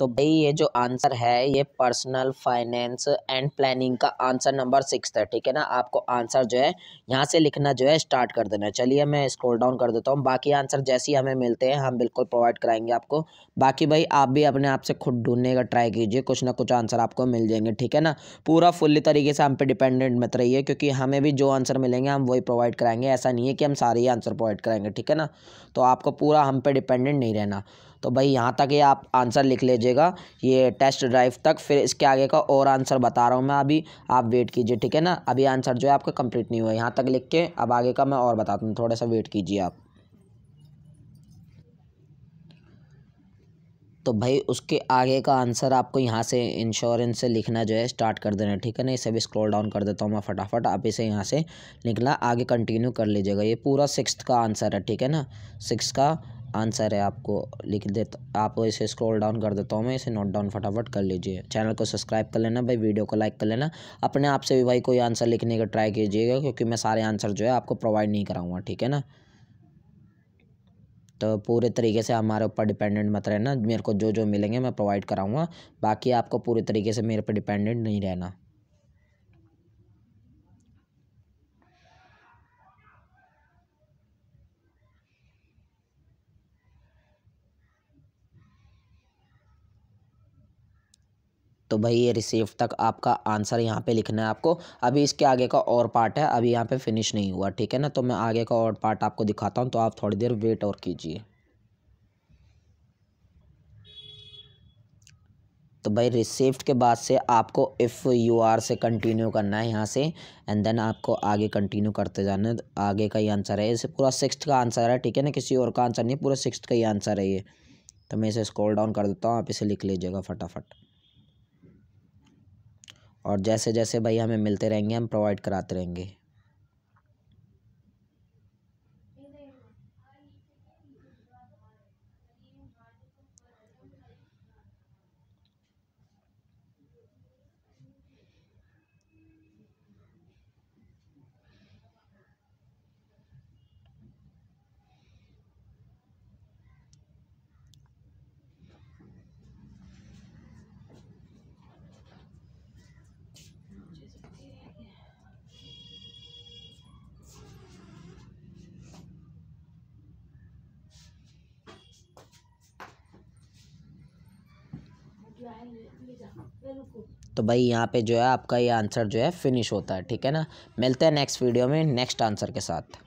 तो भाई ये जो आंसर है ये पर्सनल फाइनेंस एंड प्लानिंग का आंसर नंबर सिक्स है ठीक है ना आपको आंसर जो है यहाँ से लिखना जो है स्टार्ट कर देना है चलिए मैं स्क्रॉल डाउन कर देता हूँ बाकी आंसर जैसे ही हमें मिलते हैं हम बिल्कुल प्रोवाइड कराएंगे आपको बाकी भाई आप भी अपने आप से खुद ढूंढने का ट्राई कीजिए कुछ ना कुछ आंसर आपको मिल जाएंगे ठीक है ना पूरा फुल्ली तरीके से हम पे डिपेंडेंट मत रहिए क्योंकि हमें भी जो आंसर मिलेंगे हम वही प्रोवाइड कराएंगे ऐसा नहीं है कि हम सारे ही आंसर प्रोवाइड कराएंगे ठीक है ना तो आपको पूरा हम पे डिपेंडेंट नहीं रहना तो भाई यहाँ तक ये आप आंसर लिख लीजिएगा ये टेस्ट ड्राइव तक फिर इसके आगे का और आंसर बता रहा हूँ मैं अभी आप वेट कीजिए ठीक है ना अभी आंसर जो है आपका कंप्लीट नहीं हुआ यहाँ तक लिख के अब आगे का मैं और बताता हूँ थोड़ा सा वेट कीजिए आप तो भाई उसके आगे का आंसर आपको यहाँ से इंश्योरेंस से लिखना जो है स्टार्ट कर देना ठीक है ना इसे भी स्क्रॉल डाउन कर देता हूँ मैं फटाफट आप इसे यहाँ से लिखना आगे कंटिन्यू कर लीजिएगा ये पूरा सिक्स का आंसर है ठीक है ना सिक्स का आंसर है आपको लिख देता आप इसे स्क्रॉल डाउन कर देता हूँ मैं इसे नोट डाउन फटाफट कर लीजिए चैनल को सब्सक्राइब कर लेना भाई वीडियो को लाइक कर लेना अपने आप से भी भाई कोई आंसर लिखने का ट्राई कीजिएगा क्योंकि मैं सारे आंसर जो है आपको प्रोवाइड नहीं कराऊँगा ठीक है ना तो पूरे तरीके से हमारे ऊपर डिपेंडेंट मत रहना मेरे को जो जो मिलेंगे मैं प्रोवाइड कराऊँगा बाकी आपको पूरे तरीके से मेरे पर डिपेंडेंट नहीं रहना तो भाई ये रिसीव तक आपका आंसर यहाँ पे लिखना है आपको अभी इसके आगे का और पार्ट है अभी यहाँ पे फिनिश नहीं हुआ ठीक है ना तो मैं आगे का और पार्ट आपको दिखाता हूँ तो आप थोड़ी देर वेट और कीजिए तो भाई रिसिप्ट के बाद से आपको इफ़ यू आर से कंटिन्यू करना है यहाँ से एंड देन आपको आगे कंटिन्यू करते जाना है आगे का ही आंसर है इसे पूरा सिक्स का आंसर है ठीक है ना किसी और का आंसर नहीं पूरा सिक्स का ही आंसर है ये तो मैं इसे स्क्रॉल डाउन कर देता हूँ आप इसे लिख लीजिएगा फटाफट और जैसे जैसे भाई हमें मिलते रहेंगे हम प्रोवाइड कराते रहेंगे तो भाई यहाँ पे जो है आपका ये आंसर जो है फिनिश होता है ठीक है ना मिलते हैं नेक्स्ट वीडियो में नेक्स्ट आंसर के साथ